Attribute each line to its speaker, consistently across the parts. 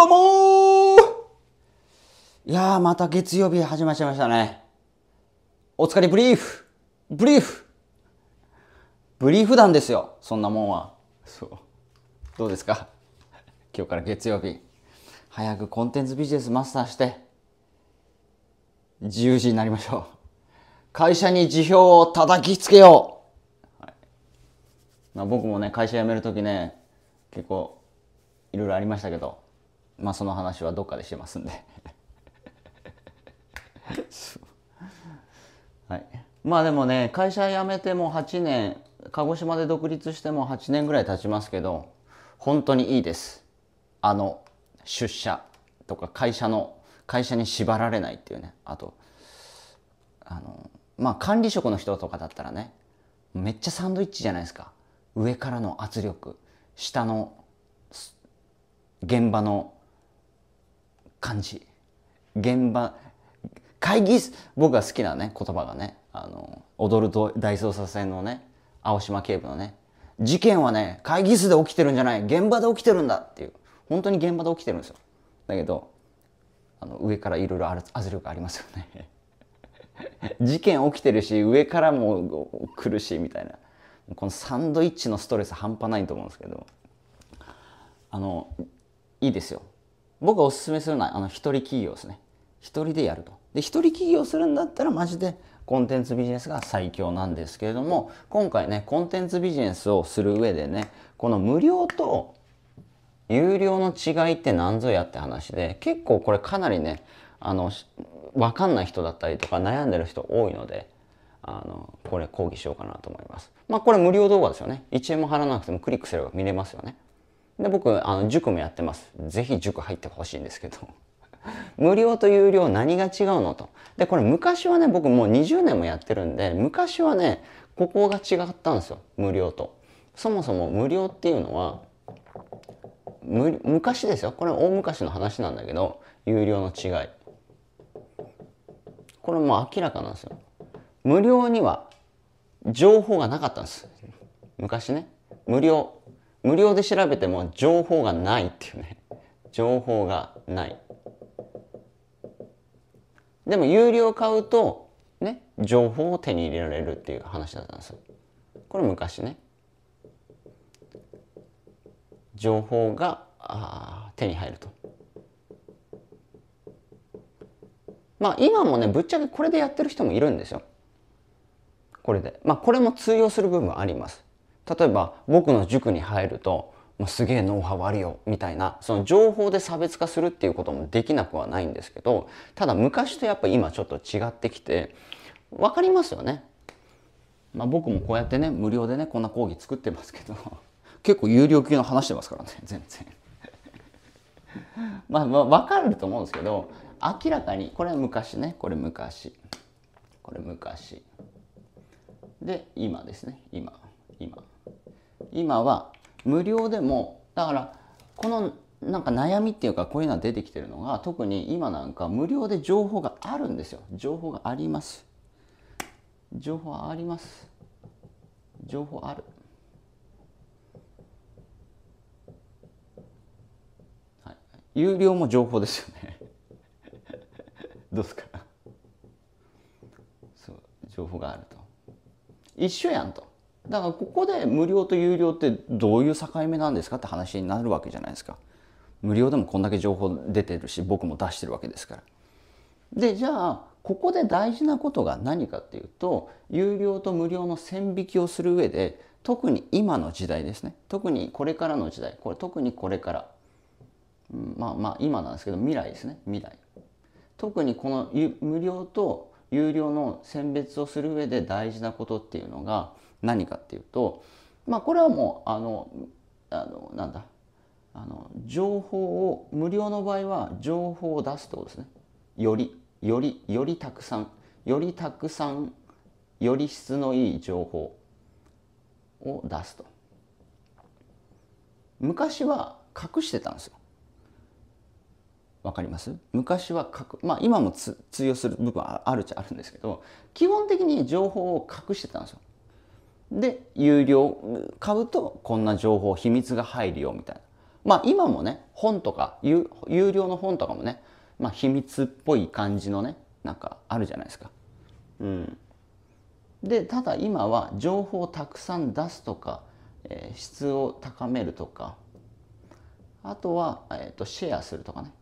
Speaker 1: どうもいやー、また月曜日始まっちゃいましたね。お疲れブリーフブリーフブリーフ団ですよ、そんなもんは。そう。どうですか 今日から月曜日。早くコンテンツビジネスマスターして、自由時になりましょう。会社に辞表を叩きつけよう、はい、まあ、僕もね、会社辞めるときね、結構、いろいろありましたけど、まあその話はどっかでしてますんで はい、まあでもね会社辞めても8年鹿児島で独立しても8年ぐらい経ちますけど本当にいいですあの出社とか会社の会社に縛られないっていうねあとあのまあ管理職の人とかだったらねめっちゃサンドイッチじゃないですか上からの圧力下の現場の感じ現場会議僕が好きなね言葉がねあの踊ると大捜査線のね青島警部のね事件はね会議室で起きてるんじゃない現場で起きてるんだっていう本当に現場で起きてるんですよだけどあの上からいろいろ圧力ありますよね 事件起きてるし上からも来るしみたいなこのサンドイッチのストレス半端ないと思うんですけどあのいいですよ僕がおすすめするのはあの一人企業ですね一人でやるとで一人企業するんだったらマジでコンテンツビジネスが最強なんですけれども今回ねコンテンツビジネスをする上でねこの無料と有料の違いって何ぞやって話で結構これかなりねあの分かんない人だったりとか悩んでる人多いのであのこれ講義しようかなと思います。まあこれ無料動画ですよね。1円も払わなくてもクリックすれば見れますよね。で、僕、あの、塾もやってます。ぜひ塾入ってほしいんですけど。無料と有料何が違うのと。で、これ昔はね、僕もう20年もやってるんで、昔はね、ここが違ったんですよ。無料と。そもそも無料っていうのは、昔ですよ。これ大昔の話なんだけど、有料の違い。これもう明らかなんですよ。無料には情報がなかったんです。昔ね。無料。無料で調べても情報がないっていうね。情報がない。でも有料買うと、ね、情報を手に入れられるっていう話だったんですよ。これ昔ね。情報があ手に入ると。まあ今もね、ぶっちゃけこれでやってる人もいるんですよ。これで。まあこれも通用する部分あります。例えば僕の塾に入るとすげえノウハウあるよみたいなその情報で差別化するっていうこともできなくはないんですけどただ昔とやっぱ今ちょっと違ってきて分かりますよね。まあ、僕もこうやってね無料でねこんな講義作ってますけど 結構有料級の話してますからね全然 まあ、まあ分かると思うんですけど明らかにこれ昔ねこれ昔これ昔で今ですね今今。今は無料でもだからこのなんか悩みっていうかこういうのは出てきてるのが特に今なんか無料で情報があるんですよ情報があります情報あります情報あるはい有料も情報ですよね どうすかそう情報があると一緒やんとだからここで無料と有料ってどういう境目なんですかって話になるわけじゃないですか。無料でもこんだけ情報出てるし僕も出してるわけですから。でじゃあここで大事なことが何かっていうと有料と無料の線引きをする上で特に今の時代ですね特にこれからの時代これ特にこれから、うん、まあまあ今なんですけど未来ですね未来特にこの無料と有料の選別をする上で大事なことっていうのが何かっていうと、まあ、これはもうあのあのなんだあの情報を無料の場合は情報を出すとですねよりよりよりたくさんよりたくさんより質のいい情報を出すと昔は隠してたんですよわかります昔は隠、まあ、今も通用する部分はあるっちゃあるんですけど基本的に情報を隠してたんですよで、有料買うとこんな情報、秘密が入るよみたいな。まあ今もね、本とか、有料の本とかもね、まあ秘密っぽい感じのね、なんかあるじゃないですか。うん。で、ただ今は情報をたくさん出すとか、えー、質を高めるとか、あとは、えーと、とシェアするとかね。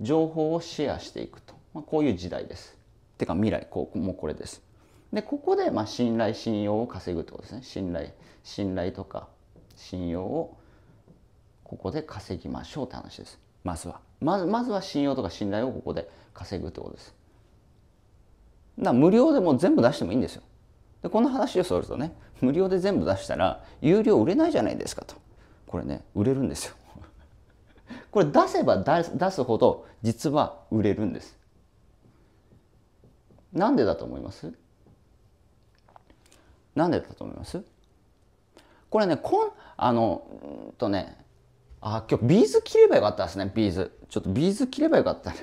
Speaker 1: 情報をシェアしていくと。まあ、こういう時代です。てか未来、こうもうこれです。でここでまあ信頼信用を稼ぐってことですね信頼信頼とか信用をここで稼ぎましょうって話ですまずはまずまずは信用とか信頼をここで稼ぐってことですだ無料でも全部出してもいいんですよでこの話をするとね無料で全部出したら有料売れないじゃないですかとこれね売れるんですよ これ出せば出すほど実は売れるんですなんでだと思いますなんでだと思いますこれねこんあのうんとねあ今日ビーズ切ればよかったですねビーズちょっとビーズ切ればよかったな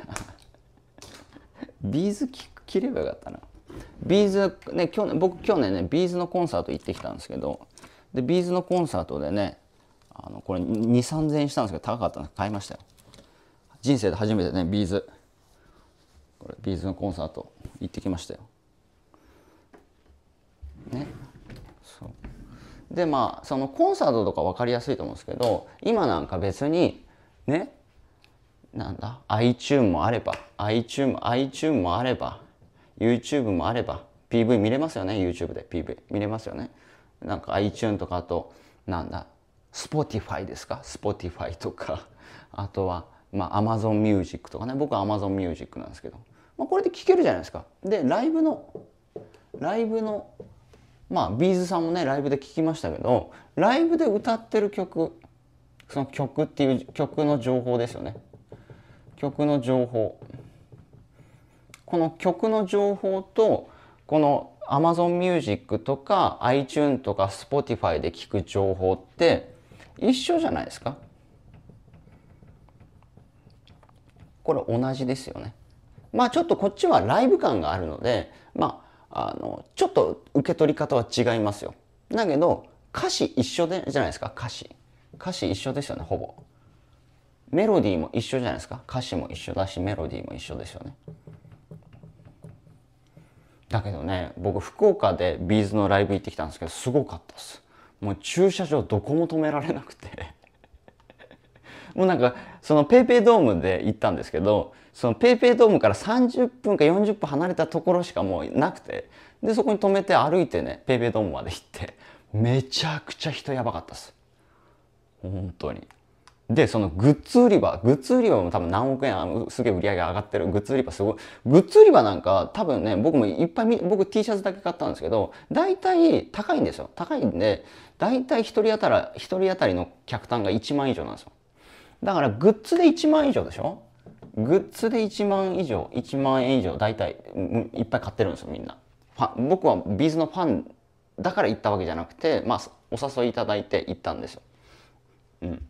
Speaker 1: ビーズ切ればよかったなビーズね去年僕去年ねビーズのコンサート行ってきたんですけどでビーズのコンサートでねあのこれ2 3 0 0円したんですけど高かったんで買いましたよ人生で初めてねビーズこれビーズのコンサート行ってきましたよねそうでまあそのコンサートとか分かりやすいと思うんですけど今なんか別にねなんだ iTune もあれば iTune, iTune もあれば YouTube もあれば PV 見れますよね YouTube で PV 見れますよねなんか iTune とかあとなんだ Spotify ですか Spotify とかあとはまあ Amazon Music とかね僕は Amazon Music なんですけど、まあ、これで聴けるじゃないですかでライブのライブのまあビーズさんもねライブで聴きましたけどライブで歌ってる曲その曲っていう曲の情報ですよね曲の情報この曲の情報とこの Amazon Music とか iTune とか Spotify で聞く情報って一緒じゃないですかこれ同じですよね。まあちょっとこっちはライブ感があるのでまああのちょっと受け取り方は違いますよだけど歌詞一緒でじゃないですか歌詞歌詞一緒ですよねほぼメロディーも一緒じゃないですか歌詞も一緒だしメロディーも一緒ですよねだけどね僕福岡でビーズのライブ行ってきたんですけどすごかったですもう駐車場どこも止められなくてもうなんかその PayPay ドームで行ったんですけどその PayPay ドームから30分か40分離れたところしかもうなくてでそこに止めて歩いてね PayPay ドームまで行ってめちゃくちゃ人やばかったです本当にでそのグッズ売り場グッズ売り場も多分何億円すげえ売り上げ上がってるグッズ売り場すごいグッズ売り場なんか多分ね僕もいっぱい僕 T シャツだけ買ったんですけど大体高いんですよ高いんで大体一人当たり一人当たりの客単が1万以上なんですよだからグッズで1万以上でしょグッズで1万以上1万円以上大体いっぱい買ってるんですよみんな僕はビーズのファンだから行ったわけじゃなくて、まあ、お誘いいただいて行ったんですよ、うん、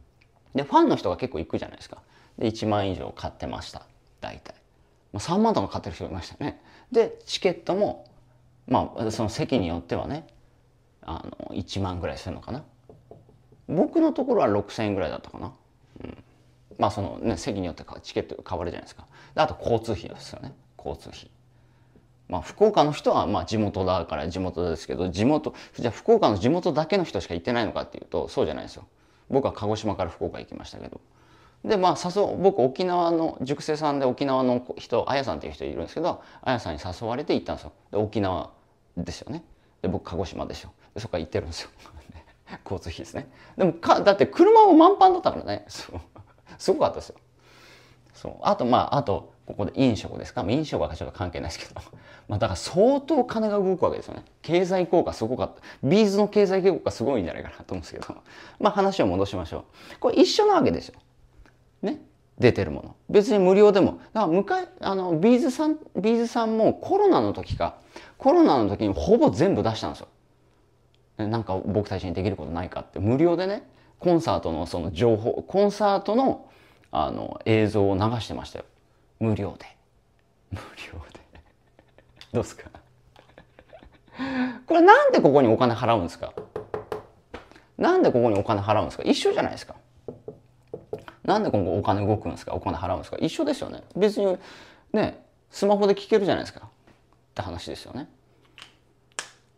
Speaker 1: でファンの人が結構行くじゃないですかで1万以上買ってました大体、まあ、3万とか買ってる人いましたねでチケットもまあその席によってはねあの1万ぐらいするのかな僕のところは6,000円ぐらいだったかなまあそのね、席によってチケット変わるじゃないですかであと交通費ですよね交通費。まあ、福岡の人はまあ地元だから地元ですけど地元じゃあ福岡の地元だけの人しか行ってないのかっていうとそうじゃないですよ僕は鹿児島から福岡行きましたけどでまあ誘僕沖縄の塾生さんで沖縄の人あやさんっていう人いるんですけどあやさんに誘われて行ったんですよで沖縄ですよねで僕鹿児島でしょでそこから行ってるんですよ 交通費ですねでもかだって車も満帆だったからねそうすごかったですよ。そうあとまああとここで飲食ですか飲食はちょっと関係ないですけど まあだから相当金が動くわけですよね経済効果すごかったビーズの経済効果すごいんじゃないかなと思うんですけど まあ話を戻しましょうこれ一緒なわけですよね出てるもの別に無料でもだから昔あのビーズさんビーズさんもコロナの時かコロナの時にほぼ全部出したんですよなんか僕たちにできることないかって無料でねコンサートのその情報、コンサートのあの映像を流してましたよ。無料で。無料で。どうすかこれなんでここにお金払うんですかなんでここにお金払うんですか一緒じゃないですかなんで今後お金動くんですかお金払うんですか一緒ですよね。別にね、スマホで聞けるじゃないですか。って話ですよね。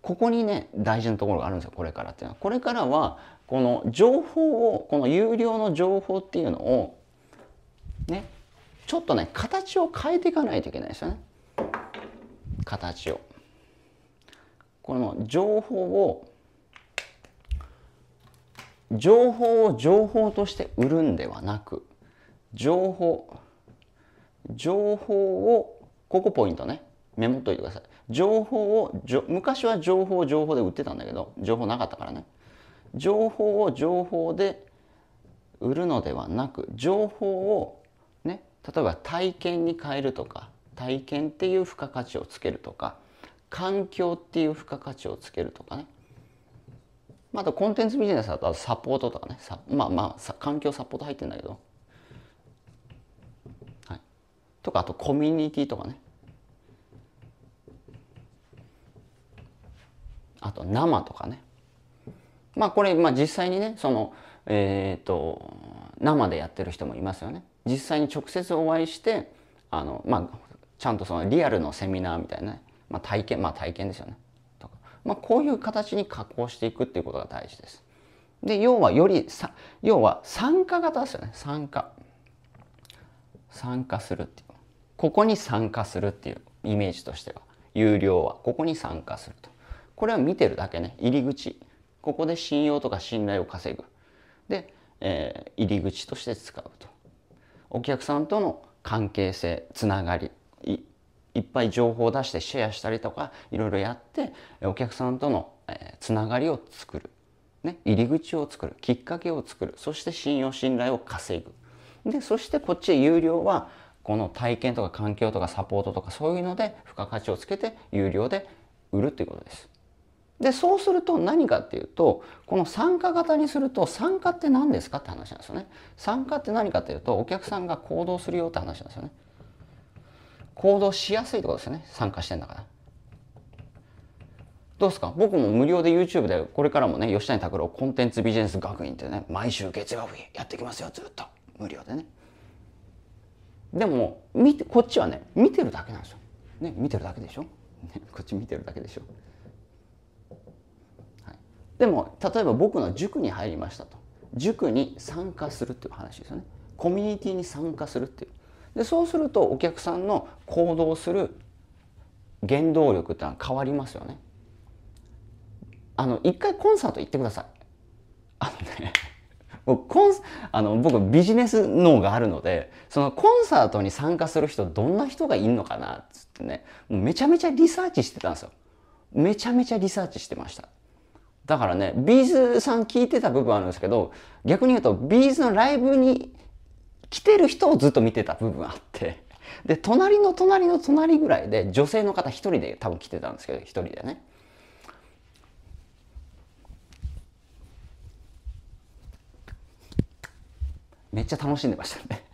Speaker 1: ここにね、大事なところがあるんですよ、これからっていうのは。これからは、この情報をこの有料の情報っていうのをねちょっとね形を変えていかないといけないですよね形をこの情報を情報を情報として売るんではなく情報情報をここポイントねメモっといてください情報を昔は情報を情報で売ってたんだけど情報なかったからね情報を情報で売るのではなく情報をね例えば体験に変えるとか体験っていう付加価値をつけるとか環境っていう付加価値をつけるとかねまあ、あとコンテンツビジネスだとサポートとかねまあまあ環境サポート入ってんだけど、はい、とかあとコミュニティとかねあと生とかねまあこれ、まあ、実際にねその、えーと、生でやってる人もいますよね。実際に直接お会いしてあの、まあ、ちゃんとそのリアルのセミナーみたいなねまあ、体験まあ体験ですよね。とかまあ、こういう形に加工していくっていうことが大事です。で要はよりさ要は参加型ですよね参加。参加するっていうここに参加するっていうイメージとしては有料はここに参加するとこれは見てるだけね入り口ここで信用とか信頼を稼ぐで、えー、入り口として使うとお客さんとの関係性つながりいっぱい情報を出してシェアしたりとかいろいろやってお客さんとの、えー、つながりを作る、ね、入り口を作るきっかけを作るそして信用信頼を稼ぐでそしてこっち有料はこの体験とか環境とかサポートとかそういうので付加価値をつけて有料で売るということです。でそうすると何かっていうとこの参加型にすると参加って何ですかって話なんですよね。参加って何かっていうとお客さんが行動するよって話なんですよね。行動しやすいってことですよね参加してんだから。どうですか僕も無料で YouTube でこれからもね吉谷拓郎コンテンツビジネス学院ってね毎週月曜日やってきますよずっと無料でね。でも見てこっちはね見てるだけなんですよ。ね見てるだけでしょ、ね、こっち見てるだけでしょ。でも例えば僕の塾に入りましたと塾に参加するっていう話ですよねコミュニティに参加するっていうでそうするとお客さんの行動する原動力ってのは変わりますよねあの一回コンサート行ってくださいあのね 僕コンあの僕ビジネス脳があるのでそのコンサートに参加する人どんな人がいんのかなっつってねめちゃめちゃリサーチしてたんですよめちゃめちゃリサーチしてましただからね、ビーズさん聞いてた部分あるんですけど、逆に言うと、ビーズのライブに来てる人をずっと見てた部分あって、で、隣の隣の隣ぐらいで、女性の方一人で多分来てたんですけど、一人でね。めっちゃ楽しんでましたね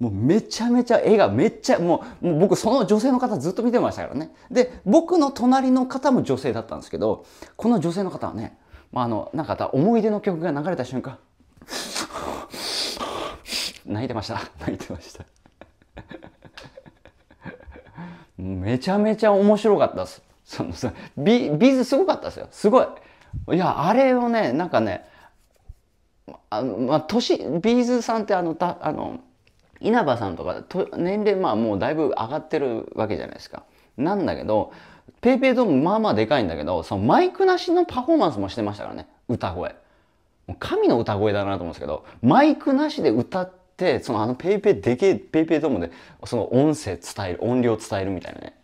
Speaker 1: もうめちゃめちゃ絵がめっちゃもうもう僕その女性の方ずっと見てましたからねで僕の隣の方も女性だったんですけどこの女性の方はね、まあ、あのなんか思い出の曲が流れた瞬間泣いてました泣いてましためちゃめちゃ面白かったですそのさビビーズすごかったですよすごいいやあれをねなんかねあのまあ年ビーズさんってあのたあの稲葉さんとかと年齢まあもうだいぶ上がってるわけじゃないですか。なんだけど、ペイペイドームまあまあでかいんだけど、そのマイクなしのパフォーマンスもしてましたからね、歌声。もう神の歌声だなと思うんですけど、マイクなしで歌って、そのあのペイペイでけえペイペイドームで、その音声伝える、音量伝えるみたいなね。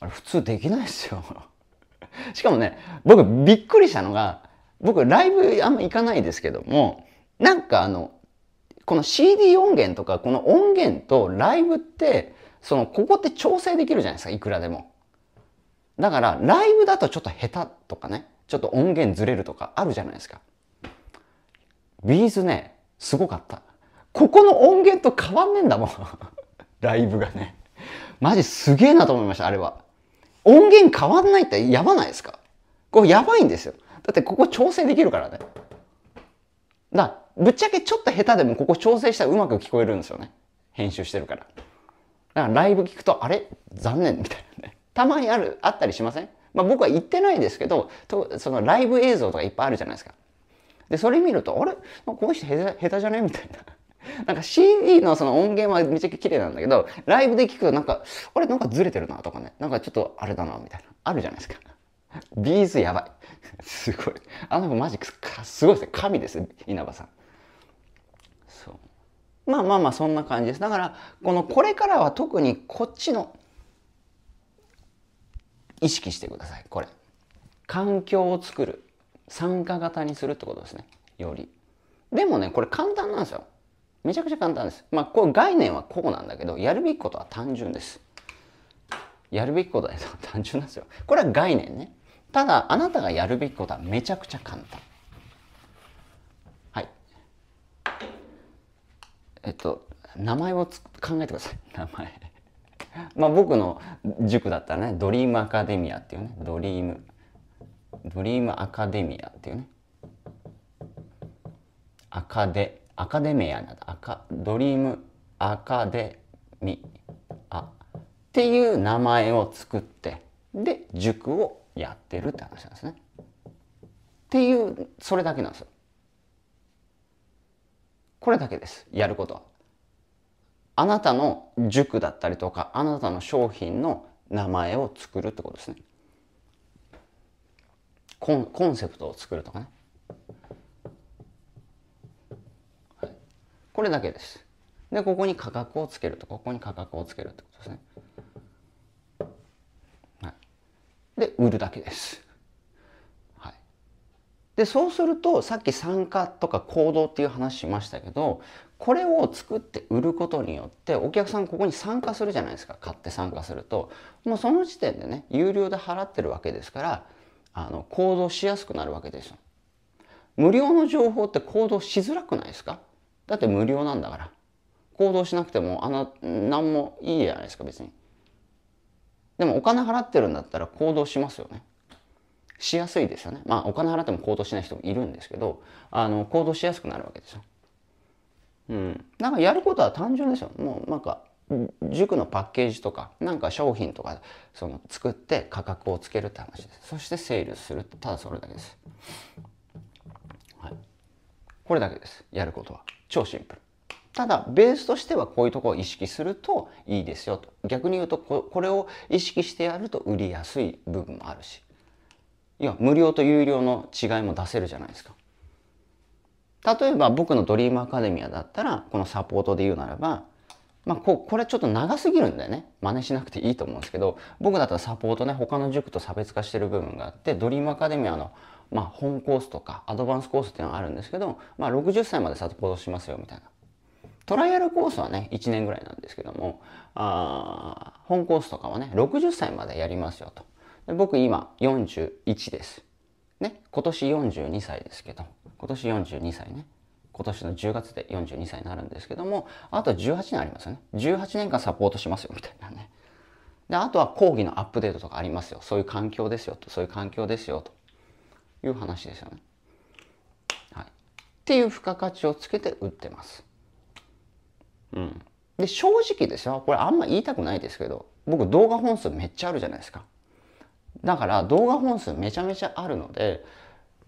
Speaker 1: あれ普通できないですよ。しかもね、僕びっくりしたのが、僕ライブあんま行かないですけども、なんかあの、この CD 音源とかこの音源とライブってそのここって調整できるじゃないですかいくらでもだからライブだとちょっと下手とかねちょっと音源ずれるとかあるじゃないですかビーズねすごかったここの音源と変わんねえんだもん ライブがねマジすげえなと思いましたあれは音源変わんないってやばないですかこれやばいんですよだってここ調整できるからねだぶっちゃけちょっと下手でもここ調整したらうまく聞こえるんですよね。編集してるから。だからライブ聞くと、あれ残念みたいなね。たまにある、あったりしませんまあ僕は行ってないですけど、とそのライブ映像とかいっぱいあるじゃないですか。で、それ見ると、あれこの人下手下手じゃねみたいな。なんか CD のその音源はめちゃくちゃ綺麗なんだけど、ライブで聞くとなんか、あれなんかずれてるなとかね、なんかちょっとあれだなみたいな、あるじゃないですか。ビーズやばい。すごい。あの子マジか、すごいですね。神です、稲葉さん。まあまあまあそんな感じです。だからこのこれからは特にこっちの意識してくださいこれ。環境を作る参加型にするってことですねより。でもねこれ簡単なんですよ。めちゃくちゃ簡単です。まあこう概念はこうなんだけどやるべきことは単純です。やるべきことは 単純なんですよ。これは概念ね。ただあなたがやるべきことはめちゃくちゃ簡単。はい。えっと名前を考えてください 名前まあ僕の塾だったらねドリームアカデミアっていうねドリームドリームアカデミアっていうねアカデアカデミアなんだアカドリームアカデミアっていう名前を作ってで塾をやってるって話なんですね。っていうそれだけなんですよ。これだけです。やることは。あなたの塾だったりとか、あなたの商品の名前を作るってことですね。コンコンセプトを作るとかね、これだけですでここに価格をつけるとここに価格をつけるってことですね、はい、で売るだけですでそうするとさっき参加とか行動っていう話しましたけどこれを作って売ることによってお客さんここに参加するじゃないですか買って参加するともうその時点でね有料で払ってるわけですからあの行動しやすくなるわけですよ。無料の情報って行動しづらくないですかだって無料なんだから行動しなくてもあの何もいいじゃないですか別に。でもお金払ってるんだったら行動しますよね。しやすいですよね。まあお金払っても行動しない人もいるんですけど、あの行動しやすくなるわけですよ。うん。なんかやることは単純ですよ。もうなんか塾のパッケージとかなんか商品とかその作って価格をつけるって話ですそしてセールするただそれだけです、はい、これだけですやることは超シンプルただベースとしてはこういうとこを意識するといいですよと逆に言うとこれを意識してやると売りやすい部分もあるしいや無料と有料の違いも出せるじゃないですか。例えば僕のドリームアカデミアだったらこのサポートで言うならば、まあ、ここれちょっと長すぎるんでね真似しなくていいと思うんですけど僕だったらサポートね他の塾と差別化してる部分があってドリームアカデミアの、まあ、本コースとかアドバンスコースっていうのがあるんですけど、まあ、60歳までサポートしますよみたいな。トライアルコースはね1年ぐらいなんですけどもあ本コースとかはね60歳までやりますよと。僕今41です。ね、今年42歳ですけど、今年42歳ね。今年の10月で42歳になるんですけども、あと18年ありますよね。18年間サポートしますよ、みたいなね。で、あとは講義のアップデートとかありますよ。そういう環境ですよ、と。そういう環境ですよ、という話ですよね。はい。っていう付加価値をつけて売ってます。うん。で、正直ですよ。これあんま言いたくないですけど、僕動画本数めっちゃあるじゃないですか。だから動画本数めちゃめちゃあるので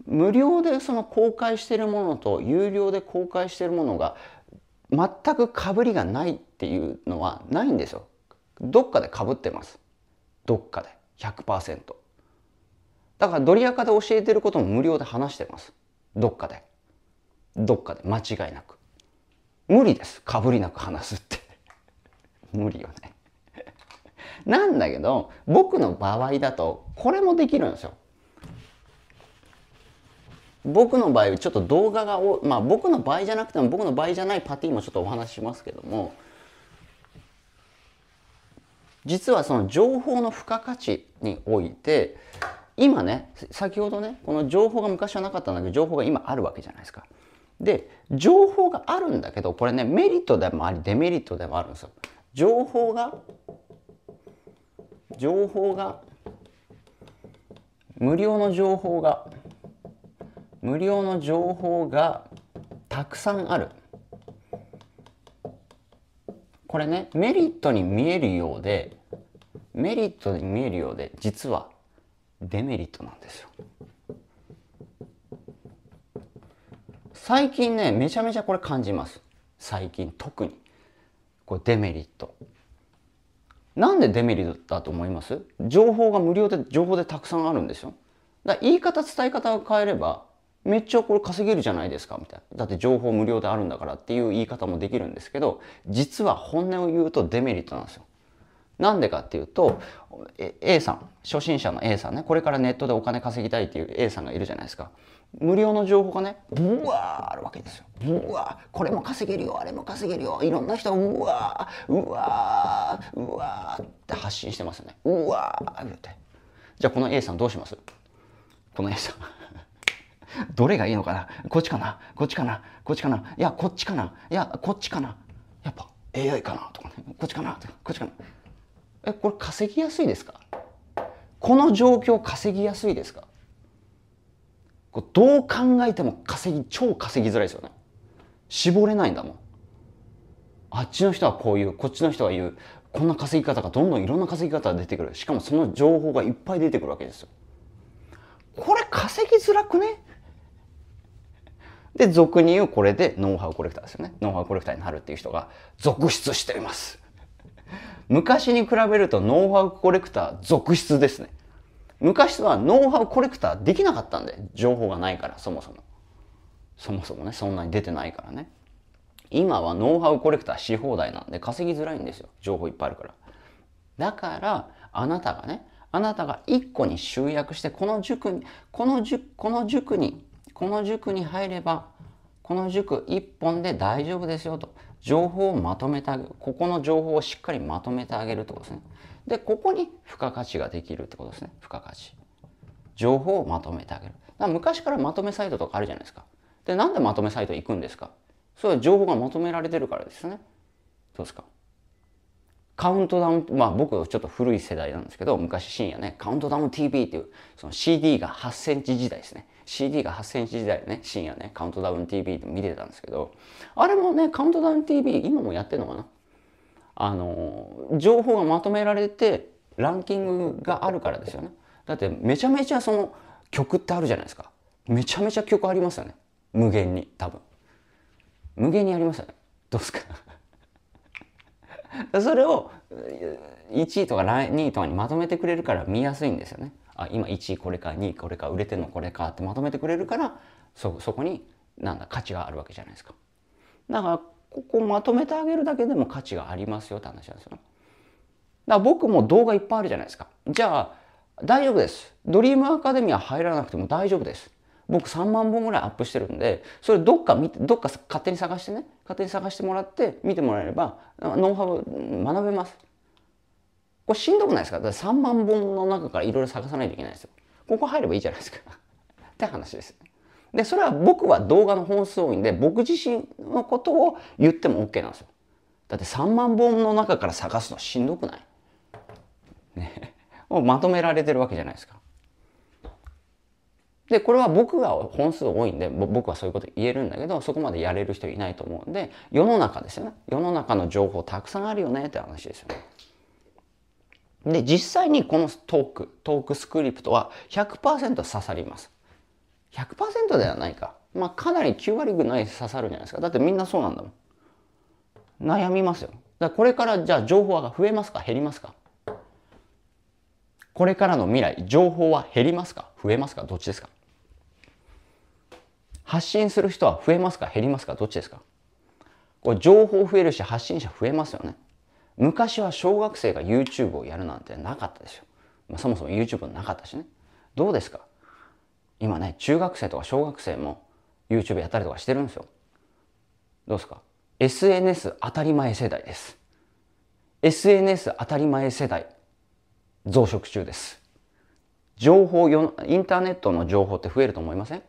Speaker 1: 無料でその公開してるものと有料で公開してるものが全くかぶりがないっていうのはないんですよ。どっかでかぶってます。どっかで100%。だからドリアカで教えてることも無料で話してます。どっかで。どっかで間違いなく。無理です。かぶりなく話すって。無理よね。なんだけど、僕の場合だと、これもできるんですよ。僕の場合、ちょっと動画がお、まあ僕の場合じゃなくても、僕の場合じゃないパティもちょっとお話ししますけども、実はその情報の付加価値において、今ね、先ほどね、この情報が昔はなかったんだけど、情報が今あるわけじゃないですか。で、情報があるんだけど、これね、メリットでもあり、デメリットでもあるんですよ。情報が情報が無料の情報が無料の情報がたくさんあるこれねメリットに見えるようでメリットに見えるようで実はデメリットなんですよ最近ねめちゃめちゃこれ感じます最近特にこれデメリットなんでデメリットだと思います情報が無料で情報でたくさんあるんですよだ言い方伝え方を変えればめっちゃこれ稼げるじゃないですかみたいなだって情報無料であるんだからっていう言い方もできるんですけど実は本音を言うとデメリットなんですよなんでかっていうと A さん初心者の A さんねこれからネットでお金稼ぎたいっていう A さんがいるじゃないですか無料の情報がねブワーあるわけですよブワーこれも稼げるよあれも稼げるよいろんな人うわーうわーうわーって発信してますよねうわー言てじゃあこの A さんどうしますこの A さん どれがいいのかなこっちかなこっちかなこっちかないやこっちかないやこっちかなやっぱ AI かなとかねこっちかなとかこっちかなえこれ稼ぎやすいですかこの状況稼ぎやすいですかこどう考えても稼ぎ超稼ぎづらいですよね絞れないんだもんあっちの人はこういうこっちの人は言うこんな稼ぎ方がどんどんいろんな稼ぎ方が出てくるしかもその情報がいっぱい出てくるわけですよこれ稼ぎづらくねで俗に言うこれでノウハウコレクターですよねノウハウコレクターになるっていう人が続出しています昔に比べるとノウハウコレクター続出ですね昔はノウハウコレクターできなかったんで、情報がないから、そもそも。そもそもね、そんなに出てないからね。今はノウハウコレクターし放題なんで稼ぎづらいんですよ。情報いっぱいあるから。だから、あなたがね、あなたが1個に集約して、この塾に、この塾、この塾に、この塾に入れば、この塾1本で大丈夫ですよと。情報をまとめてあげる。ここの情報をしっかりまとめてあげるってことですね。で、ここに付加価値ができるってことですね。付加価値。情報をまとめてあげる。だから昔からまとめサイトとかあるじゃないですか。で、なんでまとめサイト行くんですかそれは情報がまとめられてるからですね。どうですかカウントダウン、まあ僕ちょっと古い世代なんですけど、昔深夜ね、カウントダウン TV っていう、その CD が8センチ時代ですね。CD が8センチ時代ね、深夜ね、カウントダウン TV って見てたんですけど、あれもね、カウントダウン TV、今もやってるのかなあの情報がまとめられてランキングがあるからですよねだってめちゃめちゃその曲ってあるじゃないですかめちゃめちゃ曲ありますよね無限に多分無限にありますよねどうですか それを1位とか2位とかにまとめてくれるから見やすいんですよねあ今1位これか2位これか売れてんのこれかってまとめてくれるからそそこになんだ価値があるわけじゃないですかだからここまとめてあげるだけでも価値がありますよって話なんですよ、だから僕も動画いっぱいあるじゃないですか。じゃあ、大丈夫です。ドリームアカデミア入らなくても大丈夫です。僕3万本ぐらいアップしてるんで、それどっか見て、どっか勝手に探してね、勝手に探してもらって見てもらえれば、ノウハウ学べます。これしんどくないですかだから ?3 万本の中からいろいろ探さないといけないですよ。ここ入ればいいじゃないですか。って話です。で、それは僕は動画の本数多いんで、僕自身のことを言っても OK なんですよ。だって3万本の中から探すのしんどくないね。もうまとめられてるわけじゃないですか。で、これは僕が本数多いんで、僕はそういうこと言えるんだけど、そこまでやれる人いないと思うんで、世の中ですよね。世の中の情報たくさんあるよねって話ですよね。で、実際にこのトーク、トークスクリプトは100%刺さります。100%ではないか。まあ、かなり9割ぐらい刺さるじゃないですか。だってみんなそうなんだもん。悩みますよ。だからこれからじゃあ情報は増えますか減りますかこれからの未来、情報は減りますか増えますかどっちですか発信する人は増えますか減りますかどっちですかこれ情報増えるし発信者増えますよね。昔は小学生が YouTube をやるなんてなかったですよ。まあ、そもそも YouTube なかったしね。どうですか今ね中学生とか小学生も YouTube やったりとかしてるんですよどうですか SNS 当たり前世代です SNS 当たり前世代増殖中です情報よインターネットの情報って増えると思いません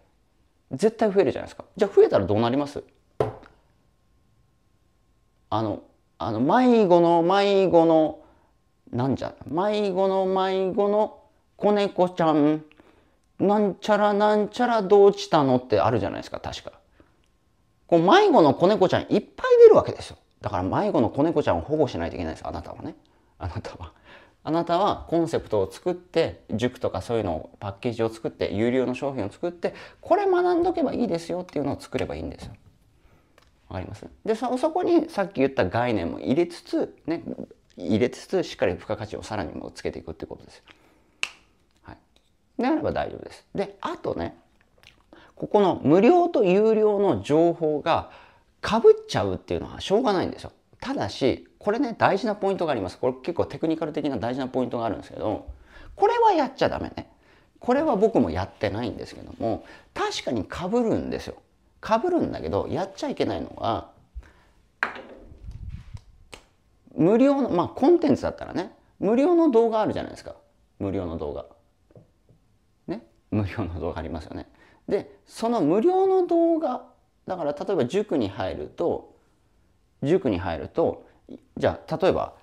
Speaker 1: 絶対増えるじゃないですかじゃあ増えたらどうなりますあのあの迷子の迷子のなんじゃ迷子の迷子の子猫ちゃんなんちゃらなんちゃらどうしたのってあるじゃないですか、確か。こう迷子の子猫ちゃんいっぱい出るわけですよ。だから迷子の子猫ちゃんを保護しないといけないです、あなたはね。あなたは。あなたはコンセプトを作って塾とかそういうのをパッケージを作って有料の商品を作ってこれ学んどけばいいですよっていうのを作ればいいんですよ。わかりますでそこにさっき言った概念も入れつつね入れつつしっかり付加価値をさらにもつけていくってことですよ。であれば大丈夫です。で、あとね、ここの無料と有料の情報が被っちゃうっていうのはしょうがないんですよ。ただし、これね、大事なポイントがあります。これ結構テクニカル的な大事なポイントがあるんですけど、これはやっちゃダメね。これは僕もやってないんですけども、確かに被るんですよ。被るんだけど、やっちゃいけないのは、無料の、まあコンテンツだったらね、無料の動画あるじゃないですか。無料の動画。無料の動画ありますよね。でその無料の動画だから例えば塾に入ると塾に入るとじゃあ例えば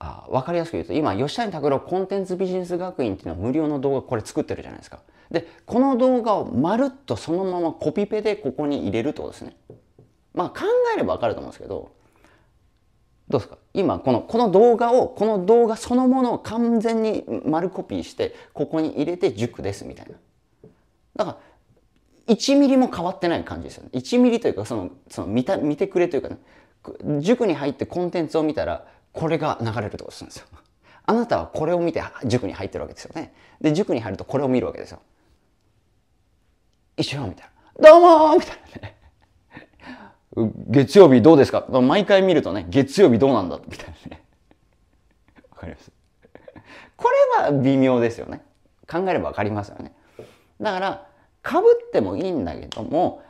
Speaker 1: あ分かりやすく言うと今吉谷拓郎コンテンツビジネス学院っていうのは無料の動画これ作ってるじゃないですか。でこの動画をまるっとそのままコピペでここに入れるってことですね。まあ考えれば分かると思うんですけどどうですか今このこの動画をこの動画そのものを完全に丸コピーしてここに入れて塾ですみたいなだから1ミリも変わってない感じですよね1ミリというかそのその見た見てくれというかね塾に入ってコンテンツを見たらこれが流れるってことするんですよあなたはこれを見て塾に入ってるわけですよねで塾に入るとこれを見るわけですよ一緒みたいなどうもみたいなね月曜日どうですか毎回見るとね、月曜日どうなんだみたいなね。わかりますこれは微妙ですよね。考えればわかりますよね。だから、かぶってもいいんだけども、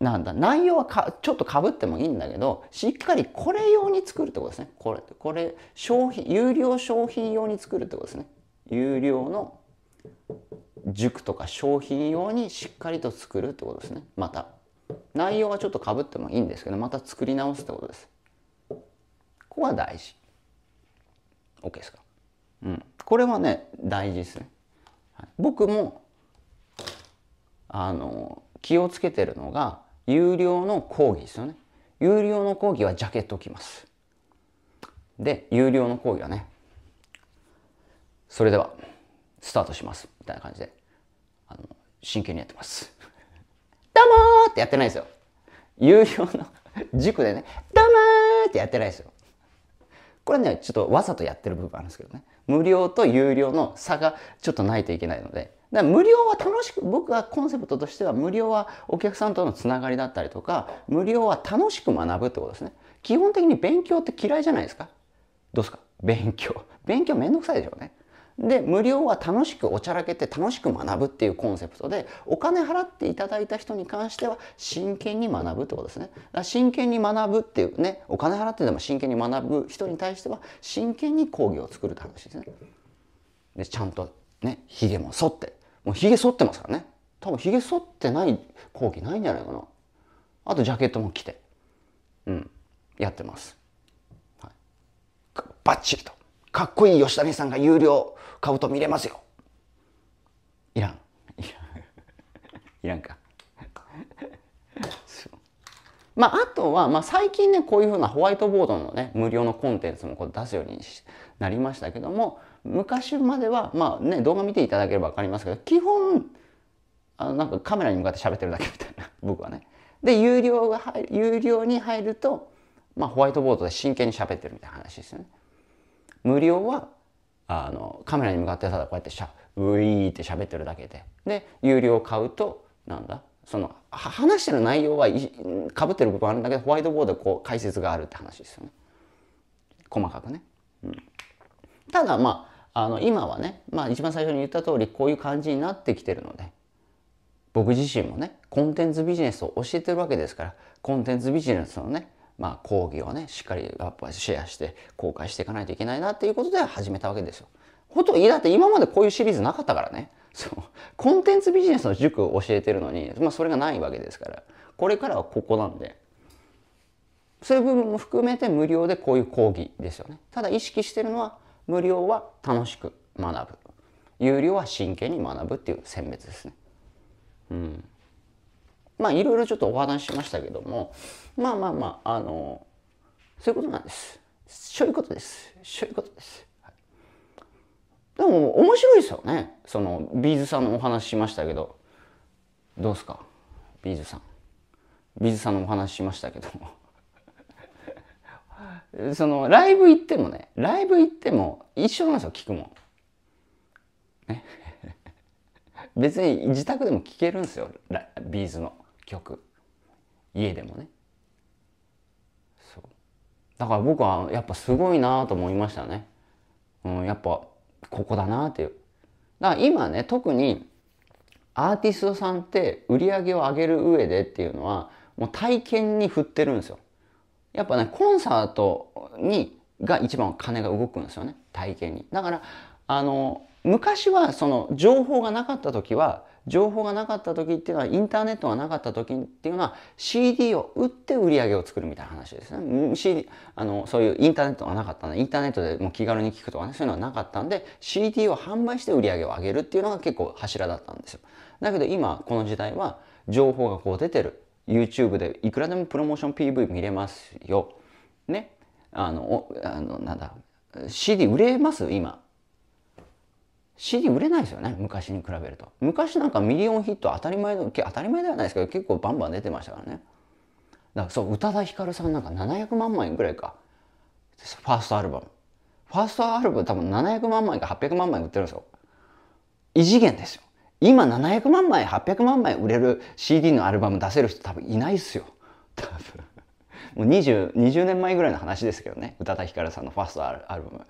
Speaker 1: なんだ、内容はかちょっとかぶってもいいんだけど、しっかりこれ用に作るってことですね。これ、これ、商品、有料商品用に作るってことですね。有料の塾とか商品用にしっかりと作るってことですね。また。内容はちょっとかぶってもいいんですけどまた作り直すってことです。ここは大事。OK ですか、うん、これはね大事ですね。はい、僕もあの気をつけてるのが有料の講義ですよね。有料の講義はジャケットを着ます。で有料の講義はねそれではスタートしますみたいな感じであの真剣にやってます。どうもーってやってないですよ。有料の塾でね、どうもーってやってないですよ。これね、ちょっとわざとやってる部分あるんですけどね。無料と有料の差がちょっとないといけないので。だから無料は楽しく、僕はコンセプトとしては無料はお客さんとのつながりだったりとか、無料は楽しく学ぶってことですね。基本的に勉強って嫌いじゃないですかどうですか勉強。勉強めんどくさいでしょうね。で無料は楽しくおちゃらけて楽しく学ぶっていうコンセプトでお金払っていただいた人に関しては真剣に学ぶってことですね真剣に学ぶっていうねお金払ってでも真剣に学ぶ人に対しては真剣に講義を作るって話ですねでちゃんとねひげも剃ってもうひげ剃ってますからね多分ひげ剃ってない講義ないんじゃないかなあとジャケットも着てうんやってます、はい、バッチリとかっこいい吉谷さんが有料買うと見れますよいらん いらんかまあ、あとは、まあ、最近ねこういうふうなホワイトボードのね無料のコンテンツもこう出すようになりましたけども昔までは、まあね、動画見ていただければ分かりますけど基本あなんかカメラに向かって喋ってるだけみたいな僕はね。で有料が入有料に入ると、まあ、ホワイトボードで真剣に喋ってるみたいな話ですよね。無料はあのカメラに向かってただこうやってしゃウィーって喋ってるだけでで有料買うとなんだその話してる内容はかぶってる部分あるんだけどホワイトボードでこう解説があるって話ですよね細かくね。うん、ただまああの今はね、まあ、一番最初に言った通りこういう感じになってきてるので僕自身もねコンテンツビジネスを教えてるわけですからコンテンツビジネスのねまあ、講義をねしっかりやっぱシェアして公開していかないといけないなっていうことで始めたわけですよ。ほとだって今までこういうシリーズなかったからねそうコンテンツビジネスの塾を教えてるのに、まあ、それがないわけですからこれからはここなんでそういう部分も含めて無料でこういう講義ですよね。ただ意識してるのは無料は楽しく学ぶ有料は真剣に学ぶっていう選別ですね。うん、まあいろいろちょっとお話ししましたけどもまあまあまああのそういうことなんですそういうことですそういうことです、はい、でも面白いですよねそのビーズさんのお話しましたけどどうすかビーズさんビーズさんのお話しましたけども そのライブ行ってもねライブ行っても一緒なんですよ聞くもんね 別に自宅でも聴けるんですよビーズの曲家でもねだから僕はやっぱすごいなと思いましたね。うん、やっぱここだなっていう。だから今ね特にアーティストさんって売り上げを上げる上でっていうのはもう体験に振ってるんですよ。やっぱねコンサートにが一番金が動くんですよね体験に。だからあの昔はその情報がなかった時は情報がなかった時っていうのはインターネットがなかった時っていうのは CD を売って売り上げを作るみたいな話ですね。CD、あのそういうインターネットがなかったんでインターネットでもう気軽に聞くとかねそういうのはなかったんで CD を販売して売り上げを上げるっていうのが結構柱だったんですよ。だけど今この時代は情報がこう出てる YouTube でいくらでもプロモーション PV 見れますよ。ね。あの、あのなんだ CD 売れます今。CD 売れないですよね昔に比べると昔なんかミリオンヒット当たり前の当たり前ではないですけど結構バンバン出てましたからねだからそう宇多田ヒカルさんなんか700万枚ぐらいかファーストアルバムファーストアルバム多分700万枚か800万枚売ってるんですよ異次元ですよ今700万枚800万枚売れる CD のアルバム出せる人多分いないっすよ多分もう 20, 20年前ぐらいの話ですけどね宇多田ヒカルさんのファーストアルバム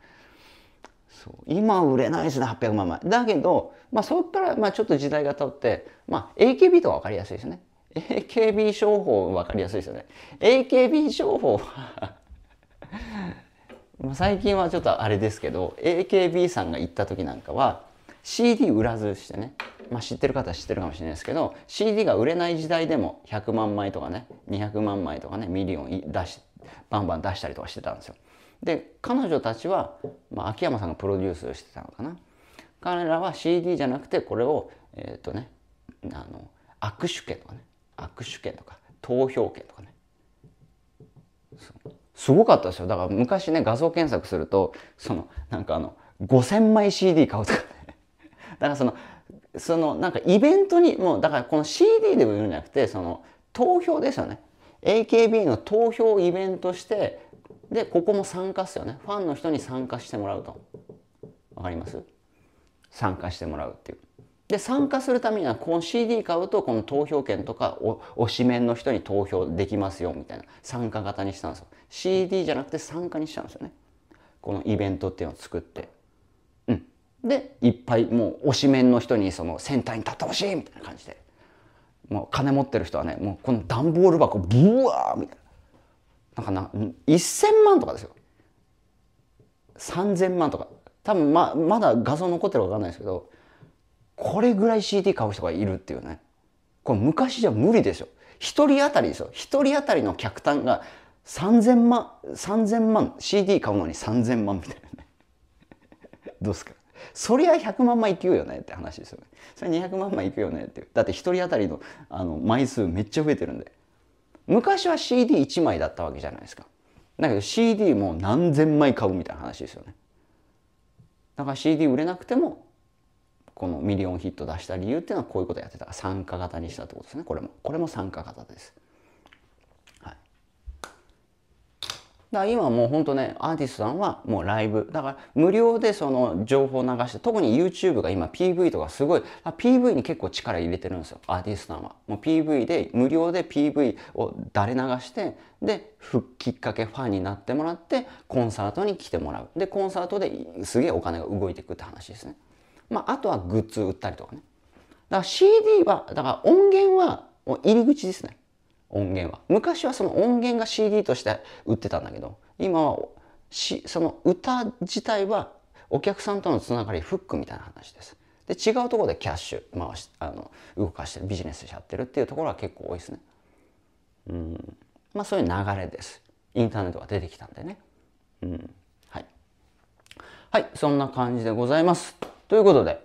Speaker 1: そう今売れないですね800万枚だけど、まあ、そこから、まあ、ちょっと時代が経って、まあ、AKB とか分かりやすいですね AKB 商法分かりやすいですよね AKB 商法は 最近はちょっとあれですけど AKB さんが行った時なんかは CD 売らずしてね、まあ、知ってる方は知ってるかもしれないですけど CD が売れない時代でも100万枚とかね200万枚とかねミリオン出しバンバン出したりとかしてたんですよで彼女たちは、まあ、秋山さんがプロデュースしてたのかな彼らは CD じゃなくてこれをえっ、ー、とねあの握手券とかね握手券とか投票券とかねすごかったですよだから昔ね画像検索するとそのなんかあの5,000枚 CD 買うとかね だからそのそのなんかイベントにもうだからこの CD でも言うんじゃなくてその投票ですよね AKB の投票イベントしてで、ここも参加っすよね。ファンの人に参加してもらうと。分かります参加してもらうっていう。で、参加するためには、この CD 買うと、この投票権とか、推しメンの人に投票できますよ、みたいな。参加型にしたんですよ。CD じゃなくて参加にしちゃうんですよね。このイベントっていうのを作って。うん。で、いっぱい、もう推しメンの人に、その、センターに立ってほしいみたいな感じで。もう金持ってる人はね、もうこの段ボール箱、ブワーみたいな。なんかな、1000万とかですよ。3000万とか。多分ま、まだ画像残ってるかわかんないですけど、これぐらい CD 買う人がいるっていうね。これ昔じゃ無理でしょ。一人当たりですよ。一人当たりの客単が3000万、3000万、CD 買うのに3000万みたいなね。どうすかそりゃ100万枚いくよねって話ですよね。それ200万枚いくよねって。だって一人当たりのあの枚数めっちゃ増えてるんで。昔は CD1 枚だったわけじゃないですか。だけど CD も何千枚買うみたいな話ですよね。だから CD 売れなくてもこのミリオンヒット出した理由っていうのはこういうことやってた参加型にしたってことですねこれもこれも参加型ですだから今もうほんとねアーティストさんはもうライブだから無料でその情報を流して特に YouTube が今 PV とかすごい PV に結構力入れてるんですよアーティストさんはもう PV で無料で PV を誰流してできっかけファンになってもらってコンサートに来てもらうでコンサートですげえお金が動いていくって話ですねまああとはグッズ売ったりとかねだから CD はだから音源は入り口ですね音源は昔はその音源が CD として売ってたんだけど今はしその歌自体はお客さんとのつながりフックみたいな話ですで違うところでキャッシュ回しあの動かしてビジネスしちゃってるっていうところは結構多いですねうんまあそういう流れですインターネットが出てきたんでねうんはいはいそんな感じでございますということで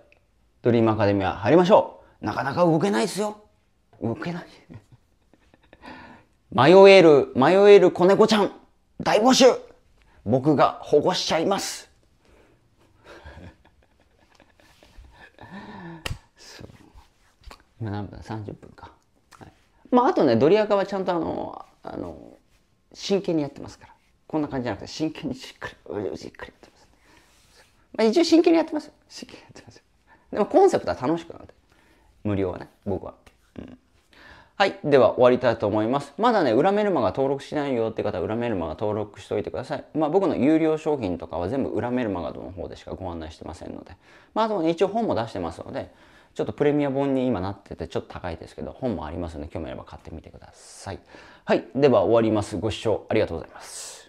Speaker 1: ドリームアカデミア入りましょうなかなか動けないですよ動けない迷える、迷える子猫ちゃん、大募集僕が保護しちゃいます。今何分 ?30 分か。はい、まあ、あとね、ドリアカはちゃんとあの、あの、真剣にやってますから。こんな感じじゃなくて、真剣にしっかり、じっくりやってます、まあ、一応真剣にやってますよ。真剣にやってますよ。でもコンセプトは楽しくなって。無料はね、僕は。はい。では終わりたいと思います。まだね、裏メルマガ登録しないよって方は裏メルマガ登録しておいてください。まあ僕の有料商品とかは全部裏メルマガの方でしかご案内してませんので。まああとね、一応本も出してますので、ちょっとプレミア本に今なっててちょっと高いですけど、本もありますので、興味あれば買ってみてください。はい。では終わります。ご視聴ありがとうございます。